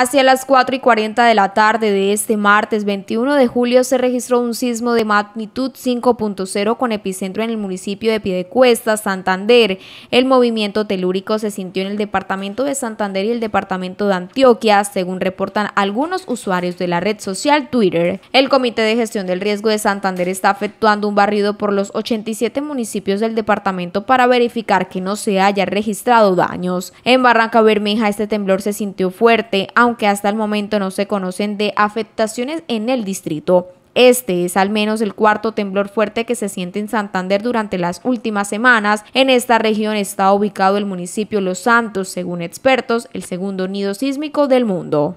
Hacia las 4 y 40 de la tarde de este martes 21 de julio se registró un sismo de magnitud 5.0 con epicentro en el municipio de Piedecuesta, Santander. El movimiento telúrico se sintió en el departamento de Santander y el departamento de Antioquia, según reportan algunos usuarios de la red social Twitter. El Comité de Gestión del Riesgo de Santander está efectuando un barrido por los 87 municipios del departamento para verificar que no se haya registrado daños. En Barranca Bermeja este temblor se sintió fuerte, aunque aunque hasta el momento no se conocen de afectaciones en el distrito. Este es al menos el cuarto temblor fuerte que se siente en Santander durante las últimas semanas. En esta región está ubicado el municipio Los Santos, según expertos, el segundo nido sísmico del mundo.